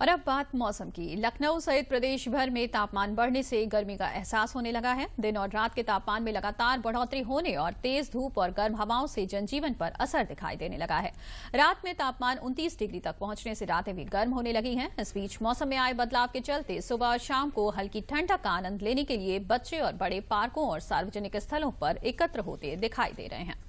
और अब बात मौसम की लखनऊ सहित प्रदेश भर में तापमान बढ़ने से गर्मी का एहसास होने लगा है दिन और रात के तापमान में लगातार बढ़ोतरी होने और तेज धूप और गर्म हवाओं से जनजीवन पर असर दिखाई देने लगा है रात में तापमान 29 डिग्री तक पहुंचने से रातें भी गर्म होने लगी हैं इस बीच मौसम में आए बदलाव के चलते सुबह और शाम को हल्की ठंडक का आनंद लेने के लिए बच्चे और बड़े पार्कों और सार्वजनिक स्थलों पर एकत्र होते दिखाई दे रहे हैं